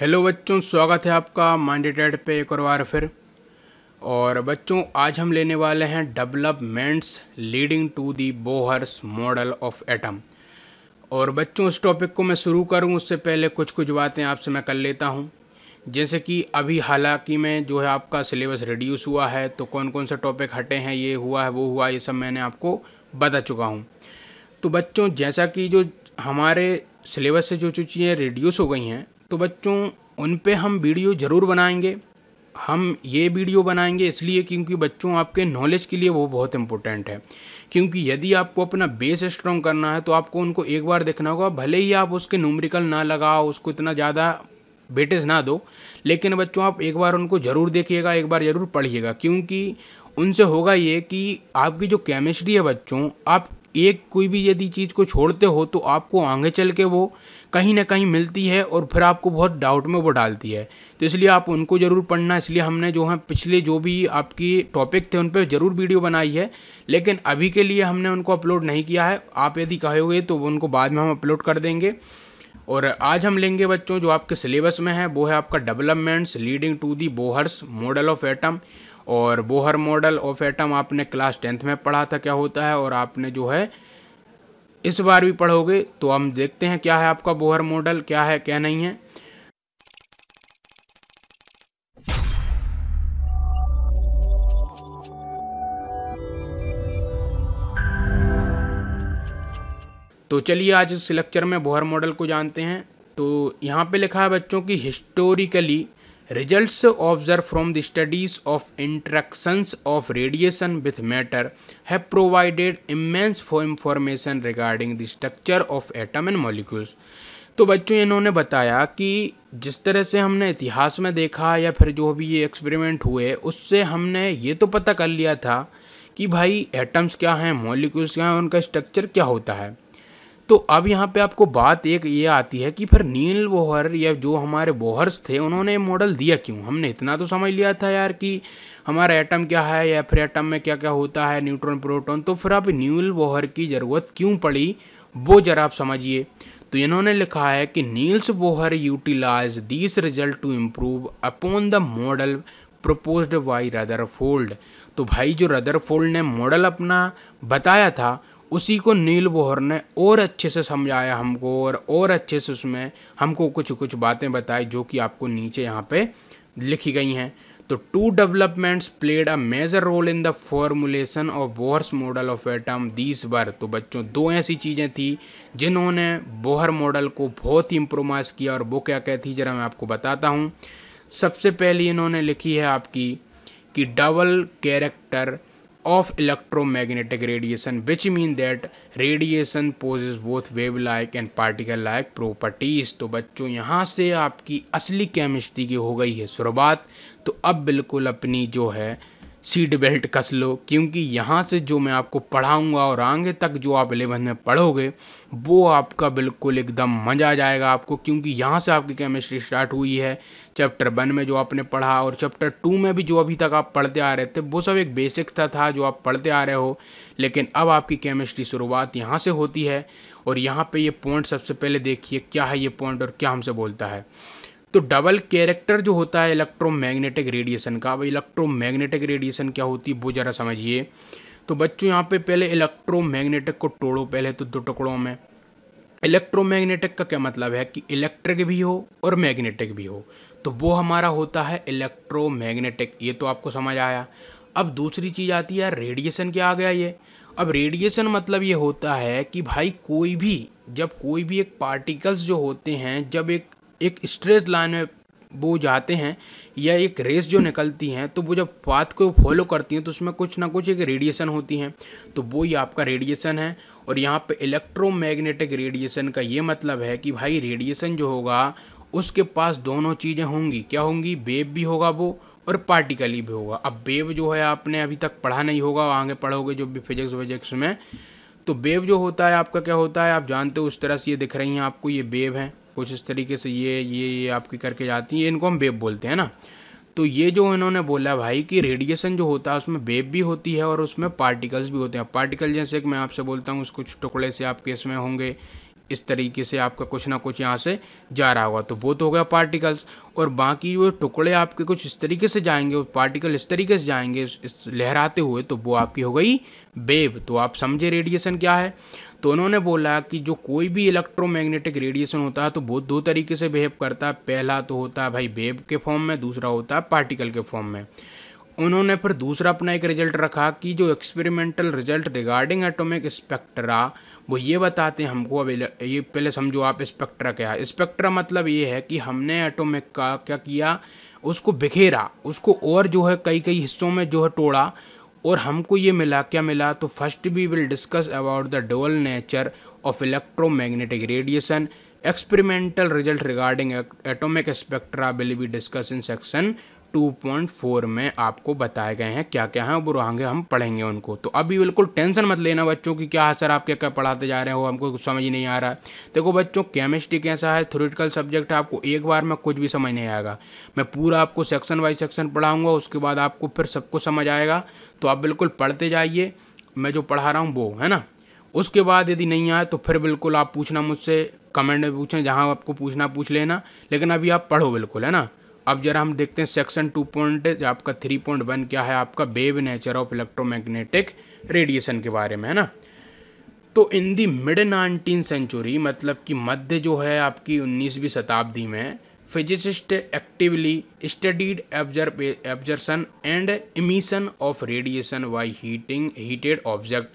hello बच्चों स्वागत है आपका माइंडेड एड पे एक और बार फिर और बच्चों आज हम लेने वाले हैं developments leading to the Bohr's model of atom और बच्चों इस टॉपिक को मैं शुरू करूं उससे पहले कुछ कुछ बातें आपसे मैं कर लेता हूं जैसे कि अभी हालांकि में जो है आपका सिलेबस रिड्यूस हुआ है तो कौन कौन से टॉपिक हटे हैं ये हुआ है वो हुआ ये सब मैंने आपको बता चुका हूँ तो बच्चों जैसा कि जो हमारे सिलेबस से जो जो चीज़ें रिड्यूस हो गई हैं तो बच्चों उन पे हम वीडियो ज़रूर बनाएंगे हम ये वीडियो बनाएंगे इसलिए क्योंकि बच्चों आपके नॉलेज के लिए वो बहुत इंपॉर्टेंट है क्योंकि यदि आपको अपना बेस स्ट्रॉन्ग करना है तो आपको उनको एक बार देखना होगा भले ही आप उसके न्यूमरिकल ना लगाओ उसको इतना ज़्यादा बेटेज ना दो लेकिन बच्चों आप एक बार उनको ज़रूर देखिएगा एक बार ज़रूर पढ़िएगा क्योंकि उनसे होगा ये कि आपकी जो केमिस्ट्री है बच्चों आप एक कोई भी यदि चीज़ को छोड़ते हो तो आपको आगे चल के वो कहीं ना कहीं मिलती है और फिर आपको बहुत डाउट में वो डालती है तो इसलिए आप उनको ज़रूर पढ़ना इसलिए हमने जो है पिछले जो भी आपकी टॉपिक थे उन पर ज़रूर वीडियो बनाई है लेकिन अभी के लिए हमने उनको अपलोड नहीं किया है आप यदि कहोगे तो उनको बाद में हम अपलोड कर देंगे और आज हम लेंगे बच्चों जो आपके सिलेबस में है वो है आपका developments leading to the Bohr's model of atom और बोहर मॉडल ऑफ एटम आपने क्लास टेंथ में पढ़ा था क्या होता है और आपने जो है इस बार भी पढ़ोगे तो हम देखते हैं क्या है आपका बोहर मॉडल क्या है क्या नहीं है तो चलिए आज इस लेक्चर में बोहर मॉडल को जानते हैं तो यहाँ पे लिखा है बच्चों की historically result observed from the studies of interactions of radiation with matter have provided immense for information regarding the structure of atom and molecules तो बच्चों इन्होंने बताया कि जिस तरह से हमने इतिहास में देखा या फिर जो भी ये एक्सपेरिमेंट हुए उससे हमने ये तो पता कर लिया था कि भाई एटम्स क्या हैं मोलिक्यूल्स क्या हैं उनका स्ट्रक्चर क्या होता है तो अब यहाँ पे आपको बात एक ये आती है कि फिर नील बोहर या जो हमारे बोहर्स थे उन्होंने मॉडल दिया क्यों हमने इतना तो समझ लिया था यार कि हमारा एटम क्या है या फिर एटम में क्या क्या होता है न्यूट्रॉन प्रोटॉन तो फिर आप न्यूल बोहर की ज़रूरत क्यों पड़ी वो जरा आप समझिए तो इन्होंने लिखा है कि Niels Bohr utilise this result to improve upon the model proposed by Rutherford तो भाई जो रदर फोल्ड ने मॉडल अपना बताया था उसी को नील बोहर ने और अच्छे से समझाया हमको और और अच्छे से उसमें हमको कुछ कुछ बातें बताई जो कि आपको नीचे यहाँ पे लिखी गई हैं तो two developments played a major role in the formulation of Bohr's model of atom this were तो बच्चों दो ऐसी चीज़ें थी जिन्होंने बोहर मॉडल को बहुत ही इम्प्रोमाइज़ किया और वो क्या कहती जरा मैं आपको बताता हूँ सबसे पहली इन्होंने लिखी है आपकी कि double character of electromagnetic radiation which mean that radiation poses both wave like and particle like properties तो बच्चों यहाँ से आपकी असली केमिस्ट्री की हो गई है शुरुआत तो अब बिल्कुल अपनी जो है सीट बेल्ट कस लो क्योंकि यहाँ से जो मैं आपको पढ़ाऊँगा और आगे तक जो आप एलेवन में पढ़ोगे वो आपका बिल्कुल एकदम मज़ा आ जाएगा आपको क्योंकि यहाँ से आपकी केमिस्ट्री स्टार्ट हुई है चैप्टर वन में जो आपने पढ़ा और चैप्टर टू में भी जो अभी तक आप पढ़ते आ रहे थे वो सब एक बेसिक था, था जो आप पढ़ते आ रहे हो लेकिन अब आपकी केमिस्ट्री शुरुआत यहाँ से होती है और यहाँ पर ये पॉइंट सबसे पहले देखिए क्या है ये पॉइंट और क्या हमसे बोलता है तो डबल कैरेक्टर जो होता है इलेक्ट्रोमैग्नेटिक रेडिएशन का अब इलेक्ट्रोमैग्नेटिक रेडिएशन क्या होती है वो ज़रा समझिए तो बच्चों यहाँ पे पहले इलेक्ट्रोमैग्नेटिक को तोड़ो पहले तो दो टुकड़ों में इलेक्ट्रोमैग्नेटिक का क्या मतलब है कि इलेक्ट्रिक भी हो और मैग्नेटिक भी हो तो वो हमारा होता है इलेक्ट्रोमैग्नेटिक ये तो आपको समझ आया अब दूसरी चीज़ आती है रेडिएशन क्या आ गया ये अब रेडिएशन मतलब ये होता है कि भाई कोई भी जब कोई भी एक पार्टिकल्स जो होते हैं जब एक एक स्ट्रेट लाइन में वो जाते हैं या एक रेस जो निकलती हैं तो वो जब पाथ को फॉलो करती हैं तो उसमें कुछ ना कुछ एक रेडिएशन होती हैं तो वो ही आपका रेडिएशन है और यहाँ पे इलेक्ट्रोमैग्नेटिक रेडिएशन का ये मतलब है कि भाई रेडिएशन जो होगा उसके पास दोनों चीज़ें होंगी क्या होंगी वेब भी होगा वो और पार्टिकल भी होगा अब वेब जो है आपने अभी तक पढ़ा नहीं होगा आगे पढ़ोगे जो भी फिजिक्स विजिक्स में तो बेब जो होता है आपका क्या होता है आप जानते हो उस तरह से ये दिख रही हैं आपको ये बेब हैं कुछ इस तरीके से ये ये ये आपकी करके जाती हैं इनको हम वेब बोलते हैं ना तो ये जो इन्होंने बोला भाई कि रेडिएशन जो होता है उसमें वेब भी होती है और उसमें पार्टिकल्स भी होते हैं पार्टिकल जैसे कि मैं आपसे बोलता हूँ उस कुछ टुकड़े से आपके इसमें होंगे इस तरीके से आपका कुछ ना कुछ यहाँ से जा रहा होगा तो वो तो हो गया पार्टिकल्स और बाकी वो टुकड़े आपके कुछ इस तरीके से जाएंगे पार्टिकल इस तरीके से जाएंगे इस लहराते हुए तो वो आपकी हो गई वेब तो आप समझे रेडिएशन क्या है तो उन्होंने बोला कि जो कोई भी इलेक्ट्रोमैग्नेटिक रेडिएशन होता है तो बहुत दो तरीके से बिहेव करता है पहला तो होता है भाई वेब के फॉर्म में दूसरा होता है पार्टिकल के फॉर्म में उन्होंने फिर दूसरा अपना एक रिजल्ट रखा कि जो experimental result regarding atomic spectra वो ये बताते हैं हमको अब ये पहले समझो आप स्पेक्ट्रा क्या है स्पेक्ट्रा मतलब ये है कि हमने एटोमिक का क्या किया उसको बिखेरा उसको और जो है कई कई हिस्सों में जो है तोड़ा और हमको ये मिला क्या मिला तो first we will discuss about the dual nature of electromagnetic radiation experimental result regarding atomic spectra will be discuss in section 2.4 में आपको बताए गए हैं क्या क्या है वो आगे हम पढ़ेंगे उनको तो अभी बिल्कुल टेंशन मत लेना बच्चों की क्या असर सर आप क्या क्या पढ़ाते जा रहे हो हमको कुछ समझ नहीं आ रहा है देखो बच्चों केमिस्ट्री कैसा है थोरिटिकल सब्जेक्ट है आपको एक बार में कुछ भी समझ नहीं आएगा मैं पूरा आपको सेक्शन बाई सेक्शन पढ़ाऊँगा उसके बाद आपको फिर सबको समझ आएगा तो आप बिल्कुल पढ़ते जाइए मैं जो पढ़ा रहा हूँ वो है ना उसके बाद यदि नहीं आए तो फिर बिल्कुल आप पूछना मुझसे कमेंट में पूछें जहाँ आपको पूछना पूछ लेना लेकिन अभी आप पढ़ो बिल्कुल है ना अब जरा हम देखते हैं सेक्शन टू पॉइंट आपका थ्री पॉइंट वन क्या है आपका wave nature of electromagnetic radiation के बारे में है ना तो in the mid nineteen century मतलब कि मध्य जो है आपकी उन्नीसवीं शताब्दी में physicist actively studied absorption and emission of radiation by heating heated object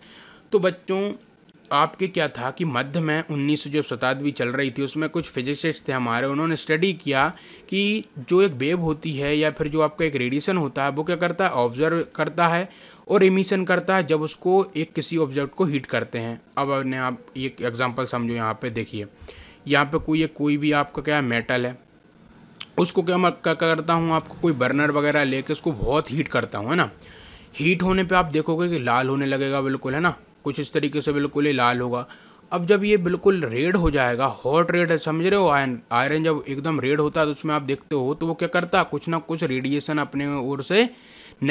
तो बच्चों आपके क्या था कि मध्य में उन्नीस सौ जो शताब्दी चल रही थी उसमें कुछ फिजिसिस्ट थे हमारे उन्होंने स्टडी किया कि जो एक वेव होती है या फिर जो आपका एक रेडिएशन होता है वो क्या करता है ऑब्जर्व करता है और इमिशन करता है जब उसको एक किसी ऑब्जेक्ट को हीट करते हैं अब अपने आप एक एग्जाम्पल समझो यहाँ पर देखिए यहाँ पर कोई एक कोई भी आपका क्या मेटल है उसको क्या मैं क्या करता हूँ आपको कोई बर्नर वगैरह लेके उसको बहुत हीट करता हूँ है ना हीट होने पे आप देखोगे कि लाल होने लगेगा बिल्कुल है ना कुछ इस तरीके से बिल्कुल ही लाल होगा अब जब ये बिल्कुल रेड हो जाएगा हॉट रेड है समझ रहे हो आयरन आयरन जब एकदम रेड होता है तो उसमें आप देखते हो तो वो क्या करता है कुछ ना कुछ रेडिएशन अपने ओर से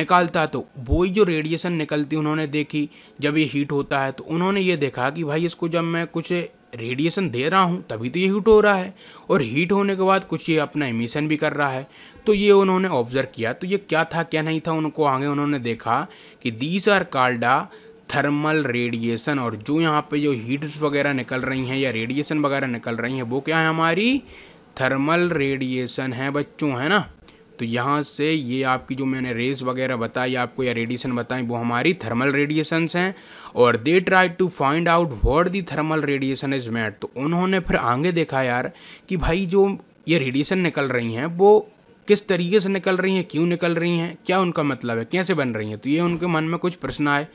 निकालता तो वो ही जो रेडिएशन निकलती उन्होंने देखी जब ये हीट होता है तो उन्होंने ये देखा कि भाई इसको जब मैं कुछ रेडिएशन दे रहा हूँ तभी तो ये हीट हो रहा है और हीट होने के बाद कुछ ये अपना इमिशन भी कर रहा है तो ये उन्होंने ऑब्जर्व किया तो ये क्या था क्या नहीं था उनको आगे उन्होंने देखा कि these are called thermal radiation और जो यहाँ पे जो हीट्स वगैरह निकल रही हैं या रेडिएशन वगैरह निकल रही हैं वो क्या है हमारी थर्मल रेडिएशन है बच्चों है ना तो यहाँ से ये आपकी जो मैंने रेस वगैरह बताई आपको या रेडिएशन बताई वो हमारी थर्मल रेडिएशंस हैं और they try to find out what the thermal radiation is made तो उन्होंने फिर आगे देखा यार कि भाई जो ये रेडिएशन निकल रही हैं वो किस तरीके से निकल रही हैं क्यों निकल रही हैं क्या उनका मतलब है कैसे बन रही हैं तो ये उनके मन में कुछ प्रश्न आए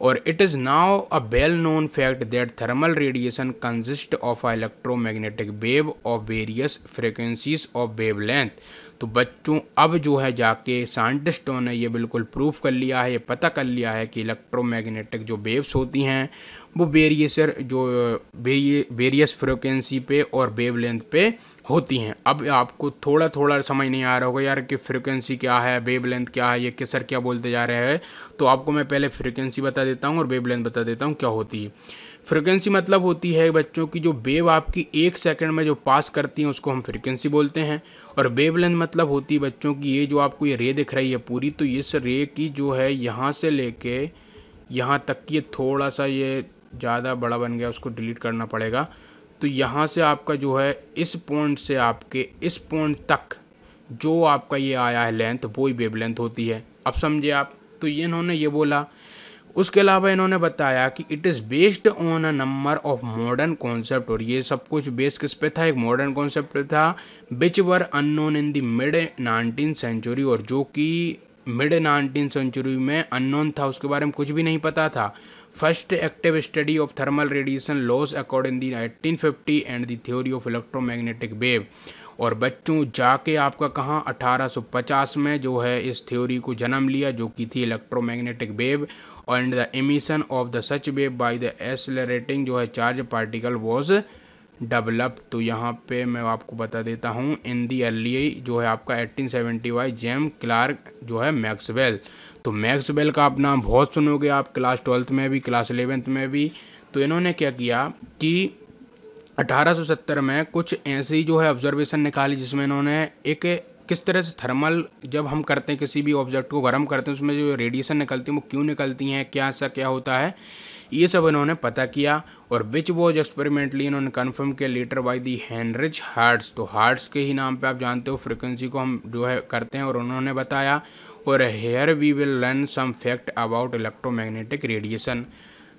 और it is now a well known fact that thermal radiation consist of a magnetic wave of various frequencies of wavelength तो बच्चों अब जो है जाके साइंटिस्टों ने ये बिल्कुल प्रूफ कर लिया है ये पता कर लिया है कि इलेक्ट्रो इलेक्ट्रोमैग्नेटिक जो वेव्स होती हैं वो वेरियसर जो वेरियस फ्रिक्वेंसी पे और वेव लेंथ पे होती हैं अब आपको थोड़ा थोड़ा समझ नहीं आ रहा होगा यार कि फ्रिक्वेंसी क्या है वेब लेंथ क्या है ये कि सर क्या बोलते जा रहे हैं तो आपको मैं पहले फ्रिक्वेंसी बता देता हूँ और वेब लेंथ बता देता हूँ क्या होती है फ्रिक्वेंसी मतलब होती है बच्चों की जो वेव आपकी एक सेकंड में जो पास करती हैं उसको हम फ्रिक्वेंसी बोलते हैं और वेव लेंथ मतलब होती है बच्चों की ये जो आपको ये रे दिख रही है पूरी तो इस रे की जो है यहाँ से लेके यहाँ तक ये थोड़ा सा ये ज़्यादा बड़ा बन गया उसको डिलीट करना पड़ेगा तो यहाँ से आपका जो है इस पॉइंट से आपके इस पॉइंट तक जो आपका ये आया है लेंथ वो ही वेब लेंथ होती है अब समझे आप तो ये इन्होंने ये बोला उसके अलावा इन्होंने बताया कि it is based on a number of modern concept और ये सब कुछ बेस किस पे था एक मॉडर्न कॉन्सेप्ट था which were unknown in the mid nineteen century और जो कि मिड नाइनटीन सेंचुरी में अननोन था उसके बारे में कुछ भी नहीं पता था first active study of thermal radiation loss according the nineteen fifty and the theory of electromagnetic wave और बच्चों जाके आपका कहाँ 1850 में जो है इस थ्योरी को जन्म लिया जो कि थी electromagnetic wave and the emission of the such wave by the accelerating जो है चार्ज पार्टिकल वॉज डेवलप तो यहाँ पे मैं आपको बता देता हूँ इन दी अर्ली जो है आपका वाई जेम क्लार्क जो है मैक्सवेल तो मैक्सवेल का आप नाम बहुत सुनोगे आप क्लास ट्वेल्थ में भी क्लास एलेवेंथ में भी तो इन्होंने क्या किया कि 1870 में कुछ ऐसी जो है ऑब्जर्वेशन निकाली जिसमें इन्होंने एक किस तरह से थर्मल जब हम करते हैं किसी भी ऑब्जेक्ट को गर्म करते हैं उसमें जो रेडिएशन निकलती है वो क्यों निकलती हैं क्या ऐसा क्या होता है ये सब इन्होंने पता किया और बिच वॉज एक्सपेरिमेंटली इन्होंने कन्फर्म किया later by the Heinrich Hertz तो हार्ट्स के ही नाम पे आप जानते हो फ्रिक्वेंसी को हम जो है करते हैं और उन्होंने बताया और here we will learn some fact about electromagnetic radiation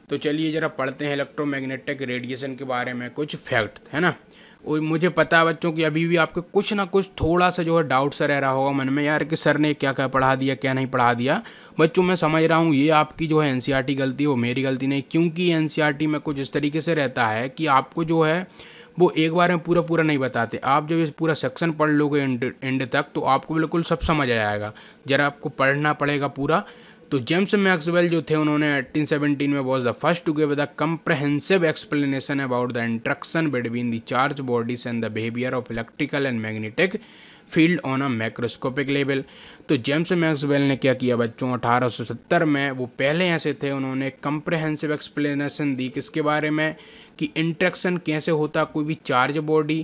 तो चलिए ज़रा पढ़ते हैं इलेक्ट्रोमैग्नेटिक रेडिएशन के बारे में कुछ फैक्ट है ना और मुझे पता है बच्चों कि अभी भी आपके कुछ ना कुछ थोड़ा सा जो है डाउट सा रह रहा होगा मन में यार कि सर ने क्या क्या पढ़ा दिया क्या नहीं पढ़ा दिया बच्चों मैं समझ रहा हूँ ये आपकी जो है एन e गलती वो मेरी गलती नहीं क्योंकि एन e में कुछ इस तरीके से रहता है कि आपको जो है वो एक बार में पूरा पूरा नहीं बताते आप जब इस पूरा सेक्शन पढ़ लोगे एंड एंड तक तो आपको बिल्कुल सब समझ आ जाएगा ज़रा आपको पढ़ना पड़ेगा पूरा तो जेम्स मैक्सवेल जो थे उन्होंने 1817 में was the first to give the comprehensive explanation about the interaction between the charge bodies and the behaviour of electrical and magnetic field on a macroscopic level तो जेम्स मैक्सवेल ने क्या किया बच्चों 1870 में वो पहले ऐसे थे उन्होंने कम्प्रहेंसिव एक्सप्लेनेशन दी किसके बारे में कि इंट्रक्शन कैसे होता कोई भी चार्ज बॉडी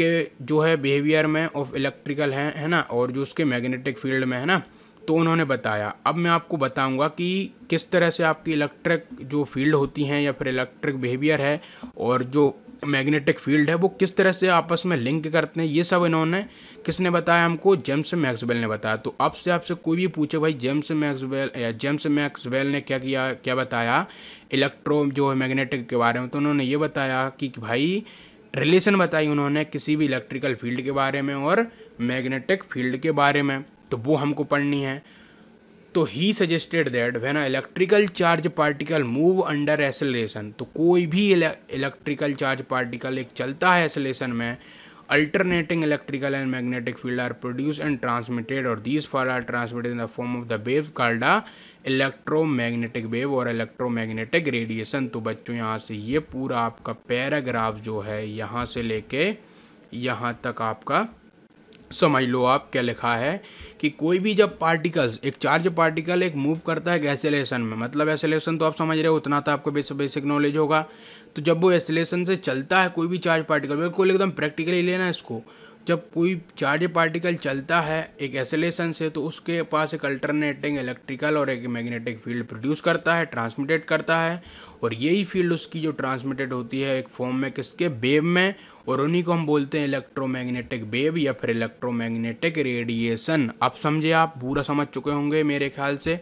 के जो है बिहेवियर में ऑफ इलेक्ट्रिकल है है ना और जो उसके मैग्नेटिक फील्ड में है ना तो उन्होंने बताया अब मैं आपको बताऊंगा कि किस तरह से आपकी इलेक्ट्रिक जो फील्ड होती हैं या फिर इलेक्ट्रिक बिहेवियर है और जो मैग्नेटिक फील्ड है वो किस तरह से आपस में लिंक करते हैं ये सब इन्होंने किसने बताया हमको जेम्स मैक्सवेल ने बताया तो अब से आपसे कोई भी पूछे भाई जेम्स मैक्सवेल या जेम्स मैक्सवेल ने क्या किया क्या बताया इलेक्ट्रो जो है मैग्नेटिक के बारे में तो उन्होंने ये बताया कि भाई रिलेशन बताई उन्होंने किसी भी इलेक्ट्रिकल फील्ड के बारे में और मैग्नेटिक फील्ड के बारे में तो वो हमको पढ़नी है तो ही suggested that when electrical charge particle move under acceleration तो कोई भी इलेक्ट्रिकल चार्ज पार्टिकल एक चलता है एसलेशन में alternating electrical and magnetic field are produce and transmitted और these for are transmitted in the form of the wave called electro magnetic wave और electro electromagnetic radiation तो बच्चों यहाँ से ये पूरा आपका पैराग्राफ जो है यहाँ से लेके यहाँ तक आपका समझ लो आप क्या लिखा है कि कोई भी जब पार्टिकल्स एक चार्ज पार्टिकल एक मूव करता है एसेलेशन में मतलब एसेलेशन तो आप समझ रहे हो उतना तो आपको बेसिक नॉलेज होगा तो जब वो एसेलेशन से चलता है कोई भी चार्ज पार्टिकल बिल्कुल एकदम प्रैक्टिकली लेना है इसको जब कोई चार्ज पार्टिकल चलता है एक एसोलेशन से तो उसके पास एक अल्टरनेटिंग इलेक्ट्रिकल और एक मैग्नेटिक फील्ड प्रोड्यूस करता है ट्रांसमिटेड करता है और यही फील्ड उसकी जो ट्रांसमिटेड होती है एक फॉर्म में किसके बेब में और उन्हीं को हम बोलते हैं इलेक्ट्रोमैग्नेटिक वेव या फिर इलेक्ट्रोमैग्नेटिक रेडिएशन आप समझे आप पूरा समझ चुके होंगे मेरे ख्याल से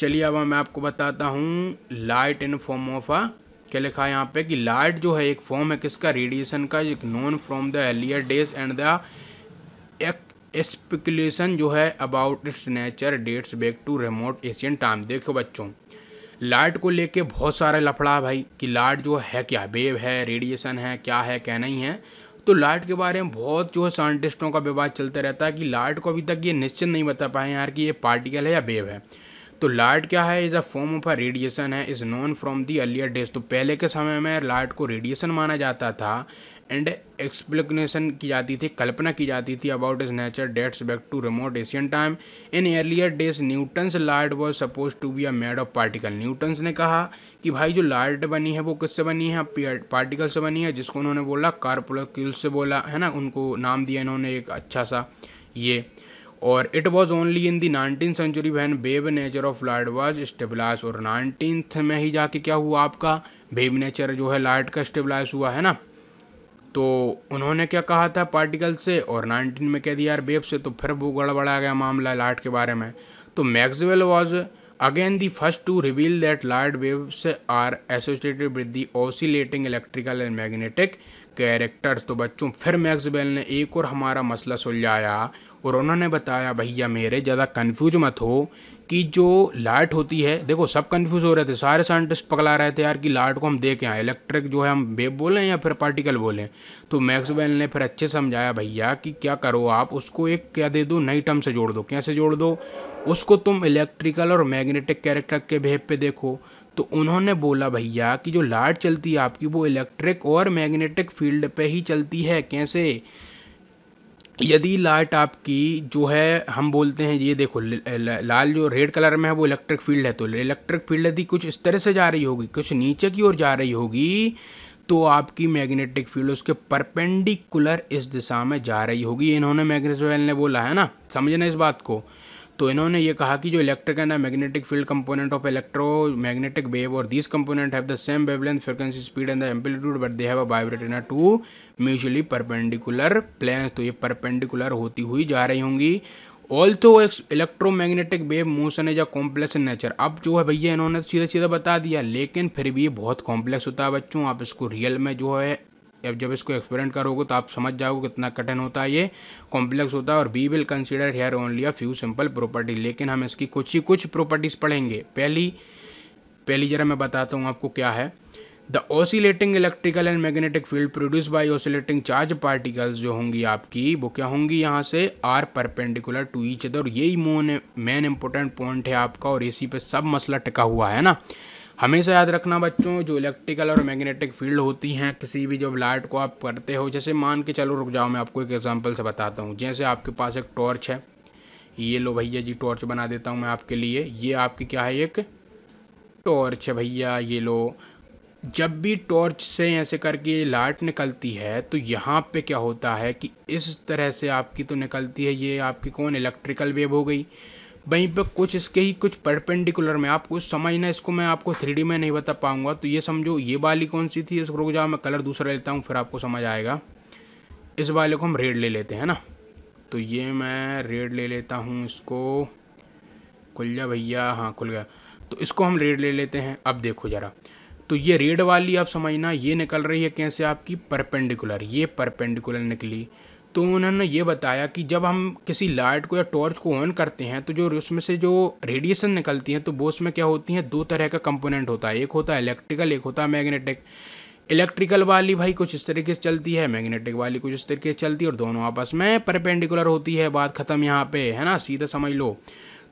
चलिए अब मैं आपको बताता हूँ light in form of a क्या लिखा है यहाँ पे कि लाइट जो है एक फॉर्म है किसका रेडिएशन का एक known from the earlier days and the speculation जो है about its nature dates back to remote ancient time देखो बच्चों लाइट को लेके बहुत सारा लफड़ा भाई कि लाइट जो है क्या वेव है रेडिएशन है क्या है क्या नहीं है तो लाइट के बारे में बहुत जो है साइंटिस्टों का विवाद चलता रहता है कि लाइट को अभी तक ये निश्चित नहीं बता पाए यार कि ये पार्टिकल है या वेव है तो लाइट क्या है is a form of a radiation है is known from the earlier days तो पहले के समय में लाइट को रेडिएशन माना जाता था एंड एक्सप्लेनेशन की जाती थी कल्पना की जाती थी about its nature dates back to remote ancient time in earlier days Newton's light was suppose to be a made of particle Newton's ने कहा कि भाई जो लाइट बनी है वो किससे बनी है पार्टिकल से बनी है जिसको उन्होंने बोला कार्पोलोक्यूल से बोला है ना उनको नाम दिया इन्होंने एक अच्छा सा ये और it was only in the nineteen century when wave nature of light was stabilize और नाइनटीन्थ में ही जाके क्या हुआ आपका बेब नेचर जो है लाइट का स्टेबलाइज हुआ है ना तो उन्होंने क्या कहा था पार्टिकल से और नाइनटीन में कह दिया यार बेब से तो फिर वो गड़बड़ा गया मामला लाइट के बारे में तो Maxwell was again the first to reveal that light waves are associated with the oscillating electrical and magnetic characters तो बच्चों फिर मैक्स बेल ने एक और हमारा मसला सुलझाया और उन्होंने बताया भैया मेरे ज़्यादा कन्फ्यूज मत हो कि जो लाइट होती है देखो सब कन्फ्यूज हो रहे थे सारे साइंटिस्ट पकड़ा रहे थे यार कि लाइट को हम देखें इलेक्ट्रिक जो है हम बेब बोलें या फिर पार्टिकल बोलें तो मैक्सवेल ने फिर अच्छे समझाया भैया कि क्या करो आप उसको एक क्या दे दो नई टर्म से जोड़ दो कैसे जोड़ दो उसको तुम इलेक्ट्रिकल और मैग्नेटिक कैरेक्टर के भेव पे देखो तो उन्होंने बोला भैया कि जो लाइट चलती है आपकी वो इलेक्ट्रिक और मैग्नेटिक फील्ड पे ही चलती है कैसे यदि लाइट आपकी जो है हम बोलते हैं ये देखो लाल जो रेड कलर में है वो इलेक्ट्रिक फील्ड है तो इलेक्ट्रिक फील्ड यदि कुछ इस तरह से जा रही होगी कुछ नीचे की ओर जा रही होगी तो आपकी मैग्नेटिक फील्ड उसके परपेंडिकुलर इस दिशा में जा रही होगी इन्होंने मैग्नेट ने बोला है ना समझना इस बात को तो इन्होंने ये कहा कि जो electric and magnetic field component of electro magnetic wave और this component have the same wavelength frequency speed and the amplitude but they have a vibrate in two mutually perpendicular plane तो ये परपेंडिकुलर होती हुई जा रही होंगी although magnetic wave motion है या कॉम्प्लेक्स नेचर अब जो है भैया इन्होंने सीधा सीधा बता दिया लेकिन फिर भी ये बहुत कॉम्प्लेक्स होता है बच्चों आप इसको रियल में जो है अब जब इसको एक्सपेरिमेंट करोगे तो आप समझ जाओगे कितना कठिन होता है ये कॉम्प्लेक्स होता है और we will consider here only a few simple property लेकिन हम इसकी कुछ ही कुछ प्रॉपर्टीज़ पढ़ेंगे पहली पहली जरा मैं बताता हूँ आपको क्या है the oscillating electrical and magnetic field produce by oscillating charge particles जो होंगी आपकी वो क्या होंगी यहाँ से are perpendicular to each other यही मोन मेन इंपॉर्टेंट पॉइंट है आपका और इसी पे सब मसला टिका हुआ है ना हमेशा याद रखना बच्चों जो इलेक्ट्रिकल और मैग्नेटिक फील्ड होती हैं किसी भी जब लाइट को आप करते हो जैसे मान के चलो रुक जाओ मैं आपको एक एग्जांपल से बताता हूँ जैसे आपके पास एक टॉर्च है ये लो भैया जी टॉर्च बना देता हूँ मैं आपके लिए ये आपकी क्या है एक टॉर्च है भैया ये लो जब भी टॉर्च से ऐसे करके लाइट निकलती है तो यहाँ पे क्या होता है कि इस तरह से आपकी तो निकलती है ये आपकी कौन इलेक्ट्रिकल वेव हो गई वहीं पे कुछ इसके ही कुछ परपेंडिकुलर में आपको समझना इसको मैं आपको थ्री में नहीं बता पाऊंगा तो ये समझो ये वाली कौन सी थी इसको रुक जाओ मैं कलर दूसरा लेता हूँ फिर आपको समझ आएगा इस वाले को हम रेड ले लेते हैं ना तो ये मैं रेड ले लेता हूँ इसको खुल जा भैया हाँ खुल गया तो इसको हम रेड ले लेते हैं अब देखो ज़रा तो ये रेड वाली आप समझना ये निकल रही है कैसे आपकी परपेंडिकुलर ये परपेंडिकुलर निकली तो उन्होंने ये बताया कि जब हम किसी लाइट को या टॉर्च को ऑन करते हैं तो जो उसमें से जो रेडिएशन निकलती हैं तो वो उसमें क्या होती हैं दो तरह का कंपोनेंट होता है एक होता है इलेक्ट्रिकल एक होता है मैग्नेटिक इलेक्ट्रिकल वाली भाई कुछ इस तरीके से चलती है मैग्नेटिक वाली कुछ इस तरीके से चलती है और दोनों आपस में परपेंडिकुलर होती है बात ख़त्म यहाँ पे है ना सीधा समझ लो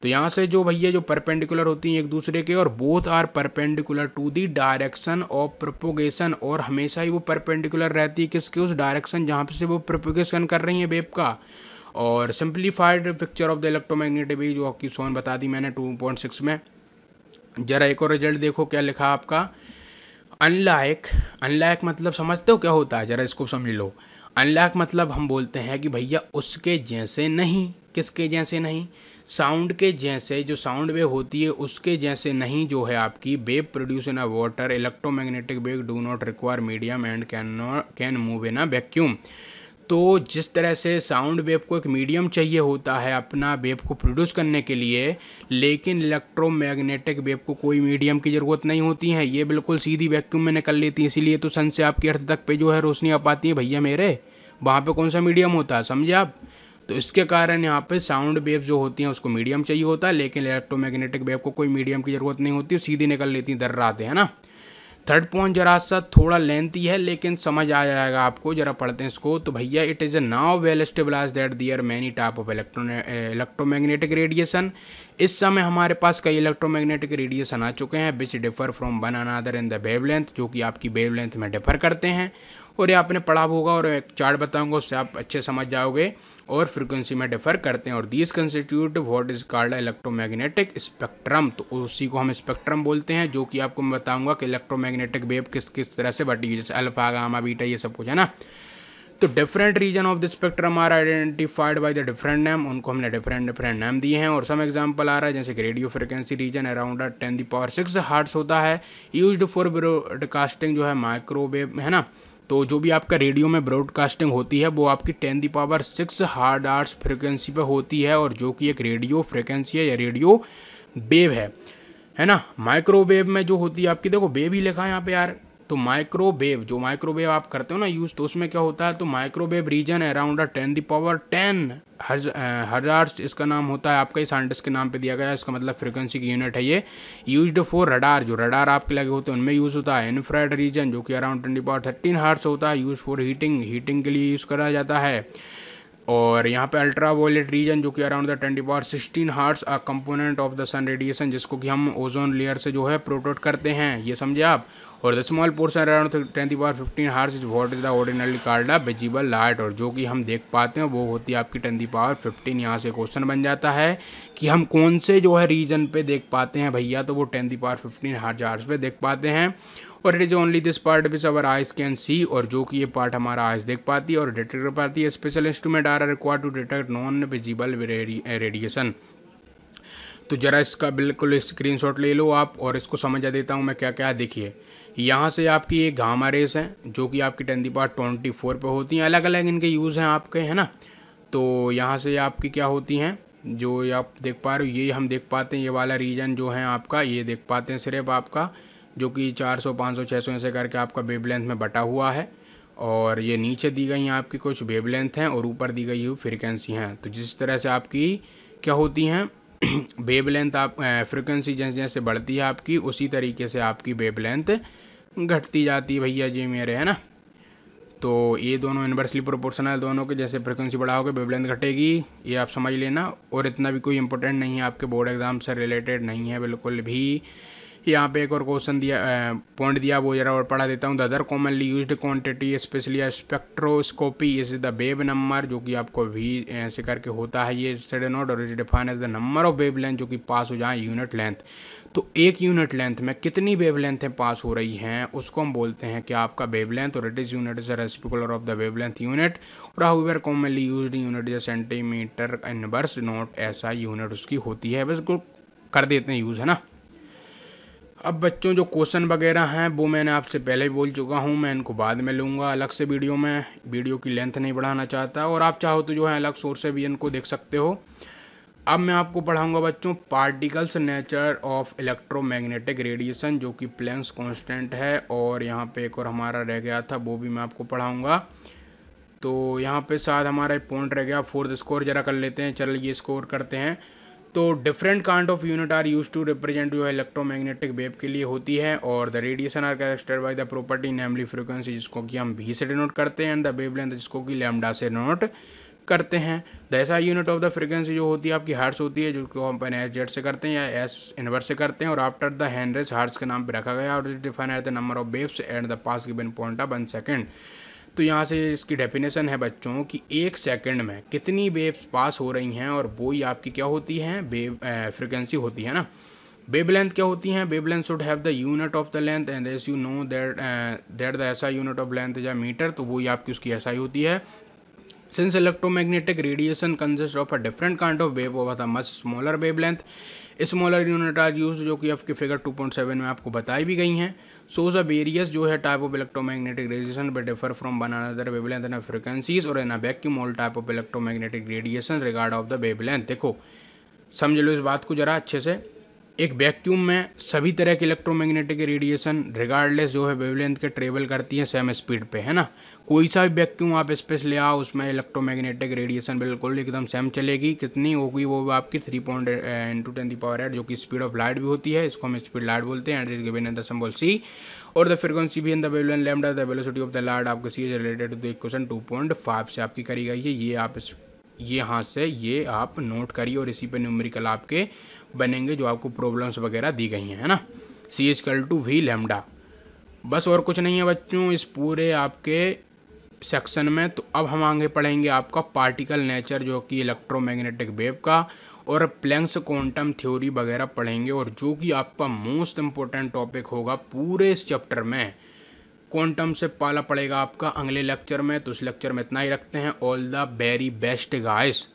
तो यहाँ से जो भैया जो परपेंडिकुलर होती हैं एक दूसरे के और both are perpendicular to the direction of propagation और हमेशा ही वो परपेंडिकुलर रहती है किसके उस डायरेक्शन जहाँ पे से वो प्रोपोगेशन कर रही हैं वेब का और simplified picture of the electromagnetic wave जो आपकी सोन बता दी मैंने सिक्स में जरा एक और रिजल्ट देखो क्या लिखा आपका अनलाइक अनलाइक मतलब समझते हो क्या होता है जरा इसको समझ लो अनलाइक मतलब हम बोलते हैं कि भैया उसके जैसे नहीं किसके जैसे नहीं साउंड के जैसे जो साउंड वेव होती है उसके जैसे नहीं जो है आपकी wave produce in a water electromagnetic wave do not require medium and can not can move in a vacuum तो जिस तरह से साउंड वेव को एक मीडियम चाहिए होता है अपना वेव को प्रोड्यूस करने के लिए लेकिन इलेक्ट्रोमैग्नेटिक वेव को कोई मीडियम की ज़रूरत नहीं होती है ये बिल्कुल सीधी वैक्यूम में निकल लेती है इसीलिए तो सन से आपकी अर्थ तक पे जो है रोशनी आ पाती है भैया मेरे वहाँ पे कौन सा मीडियम होता है समझे आप तो इसके कारण यहाँ पे साउंड वेव जो होती हैं उसको मीडियम चाहिए होता है लेकिन इलेक्ट्रोमैग्नेटिक वेव को कोई मीडियम की ज़रूरत नहीं होती सीधी निकल लेती दर्राते हैं ना थर्ड पॉइंट जरा सा थोड़ा लेंथी है लेकिन समझ आ जाएगा आपको जरा पढ़ते हैं इसको तो भैया it is a now well stabilize that there many type of electron electromagnetic radiation इस समय हमारे पास कई इलेक्ट्रोमैग्नेटिक रेडिएशन आ चुके हैं which differ from one another in the wavelength जो कि आपकी वेव लेंथ में डिफर करते हैं और ये आपने पढ़ा होगा और एक चार्ट बताऊंगा उससे आप अच्छे समझ जाओगे और फ्रीक्वेंसी में डिफर करते हैं और this constitute what is called electromagnetic spectrum तो उसी को हम स्पेक्ट्रम बोलते हैं जो कि आपको मैं बताऊंगा कि इलेक्ट्रोमैग्नेटिक वेव किस किस तरह से बटी जैसे अल्फा गामा बीटा ये सब कुछ है ना तो different region of the spectrum are identified by the different name उनको हमने डिफरेंट डिफरेंट नेम दिए हैं और सम एग्जांपल आ रहा है जैसे कि radio frequency region around ten the power six hertz होता है यूज्ड फॉर ब्रॉडकास्टिंग जो है माइक्रोवेव है ना तो जो भी आपका रेडियो में ब्रॉडकास्टिंग होती है वो आपकी ten the power six hertz frequency पर होती है और जो कि एक रेडियो फ्रिक्वेंसी है या रेडियो वेव है है ना माइक्रोवेव में जो होती है आपकी देखो वेव ही लिखा है यहाँ पे यार तो माइक्रोवेव जो माइक्रोवेव आप करते हो ना यूज़ तो उसमें क्या होता है तो माइक्रोवेव रीजन है around ten the power ten हज हजार्स इसका नाम होता है आपका ही साइंटिस्ट के नाम पे दिया गया है इसका मतलब फ्रीक्वेंसी की यूनिट है ये यूज्ड फॉर रडार जो रडार आपके लगे होते हैं उनमें यूज़ होता है इन्फ्राइड रीजन जो कि around twenty power thirteen hertz होता है यूज़ फॉर हीटिंग हीटिंग के लिए यूज़ करा जाता है और यहाँ पे अल्ट्रा वोलेट रीजन जो कि around the twenty power sixteen hertz a component of the sun radiation जिसको कि हम ओजोन लेयर से जो है प्रोटेक्ट करते हैं ये समझे आप और the small portion around ten power fifteen hertz is what is the ordinary called visible light और जो कि हम देख पाते हैं वो होती है आपकी टेन पावर फिफ्टीन यहाँ से क्वेश्चन बन जाता है कि हम कौन से जो है रीजन पे देख पाते हैं भैया तो वो ten power fifteen hertz hertz पे देख पाते हैं और it is only this part which our eyes can see और जो कि ये पार्ट हमारा आइज देख पाती है और डिटेक्ट कर पाती है special instrument are require to detect non visible radiation तो ज़रा इसका बिल्कुल स्क्रीनशॉट ले लो आप और इसको समझा देता हूँ मैं क्या क्या देखिए यहाँ से आपकी ये घामा रेस है जो कि आपकी टेंदी पार्ट ट्वेंटी फोर पर होती हैं अलग अलग इनके यूज़ हैं आपके है ना तो यहाँ से आपकी क्या होती हैं जो ये आप देख पा रहे हो ये हम देख पाते हैं ये वाला रीजन जो है आपका ये देख पाते हैं सिर्फ आपका जो कि 400 500 600 ऐसे करके आपका लेंथ में बटा हुआ है और ये नीचे दी गई हैं आपकी कुछ लेंथ हैं और ऊपर दी गई फ्रिक्वेंसी हैं तो जिस तरह से आपकी क्या होती हैं लेंथ आप फ्रिक्वेंसी जैसे जैसे बढ़ती है आपकी उसी तरीके से आपकी लेंथ घटती जाती है भैया जी मेरे है ना तो ये दोनों इन्वर्सली प्रोपोर्शनल दोनों के जैसे फ्रिक्वेंसी बढ़ाओगे वेवलेंथ घटेगी ये आप समझ लेना और इतना भी कोई इंपॉर्टेंट नहीं है आपके बोर्ड एग्ज़ाम से रिलेटेड नहीं है बिल्कुल भी यहाँ पे एक और क्वेश्चन दिया पॉइंट दिया वो जरा और पढ़ा देता हूँ the other commonly use quantity specially spectroscopy is the wave number जो कि आपको भी ऐसे करके होता है ये सेडे नोट और is define as the number of wavelength जो कि पास हो जाए यूनिट लेंथ तो एक यूनिट लेंथ में कितनी वेव लेंथें पास हो रही हैं उसको हम बोलते हैं कि आपका वेव लेंथ और it is unit is reciprocal of the wavelength unit और very commonly use unit is centimetre inverse नोट ऐसा यूनिट उसकी होती है बस कर देते हैं यूज़ है ना अब बच्चों जो क्वेश्चन वगैरह हैं वो मैंने आपसे पहले ही बोल चुका हूँ मैं इनको बाद में लूँगा अलग से वीडियो में वीडियो की लेंथ नहीं बढ़ाना चाहता और आप चाहो तो जो है अलग सोर्स से भी इनको देख सकते हो अब मैं आपको पढ़ाऊंगा बच्चों particles nature of electromagnetic radiation जो कि प्लेंस कांस्टेंट है और यहाँ पे एक और हमारा रह गया था वो भी मैं आपको पढ़ाऊंगा तो यहाँ पे साथ हमारा एक पॉइंट रह गया फोर्थ स्कोर ज़रा कर लेते हैं चल ये स्कोर करते हैं तो different kind of unit are use to represent जो है मैग्नेटिक वेव के लिए होती है और the radiation are character by the property namely frequency जिसको कि हम भी से डिनोट करते हैं एंड द वेव लेंथ जिसको कि लेमडा से डिनोट करते हैं the unit of the frequency जो होती है आपकी हार्ट्स होती है जिसको हम पहले एस जेड से करते हैं या एस इनवर्स से करते हैं और आफ्टर द हैंड्रेस हार्ट्स के नाम पर रखा गया और define at the number of waves at the pass given point of one second तो यहाँ से इसकी डेफिनेशन है बच्चों कि एक सेकंड में कितनी वेव्स पास हो रही हैं और वो ही आपकी क्या होती हैं वेव फ्रिक्वेंसी होती है ना वेब लेंथ क्या होती हैं wavelength should have the unit of the length and as you know that that the SI unit of length या मीटर तो वही आपकी उसकी ऐसा ही होती है Since electromagnetic radiation consists of a different kind of wave over the much smaller wavelength, smaller unit are use जो कि आपकी फिगर 2.7 में आपको बताई भी गई हैं सोज अ वेरियस जो है type of electromagnetic radiation but differ from one another wavelength and frequencies और in vacuum type of electromagnetic radiation regard of the wavelength देखो समझ लो इस बात को जरा अच्छे से एक वैक्यूम में सभी तरह के इलेक्ट्रोमैग्नेटिक रेडिएशन रिगार्डलेस जो है वेवलेंथ के ट्रेवल करती है सेम स्पीड पे है ना कोई सा भी वैक्यूम आप स्पेस ले आओ उसमें इलेक्ट्रोमैग्नेटिक रेडिएशन बिल्कुल एकदम सेम चलेगी कितनी होगी वो आपकी three point into ten the power eight जो कि स्पीड ऑफ लाइट भी होती है इसको हम स्पीड लाइट बोलते हैं and is given in the symbol c और द फ्रिक्वेंसी भी in the wavelength lambda the velocity of the light आपके c is related to the equation two point five से आपकी करी गई है ये आप ये हाथ से ये आप नोट करिए और इसी पे न्यूमेरिकल आपके बनेंगे जो आपको प्रॉब्लम्स वगैरह दी गई हैं है ना सी एच कल टू वी लेमडा बस और कुछ नहीं है बच्चों इस पूरे आपके सेक्शन में तो अब हम आगे पढ़ेंगे आपका पार्टिकल नेचर जो कि इलेक्ट्रोमैग्नेटिक वेव का और प्लैंक्स क्वांटम थ्योरी वगैरह पढ़ेंगे और जो कि आपका मोस्ट इम्पोर्टेंट टॉपिक होगा पूरे इस चैप्टर में क्वांटम से पाला पड़ेगा आपका अगले लेक्चर में तो उस लेक्चर में इतना ही रखते हैं all the very best guys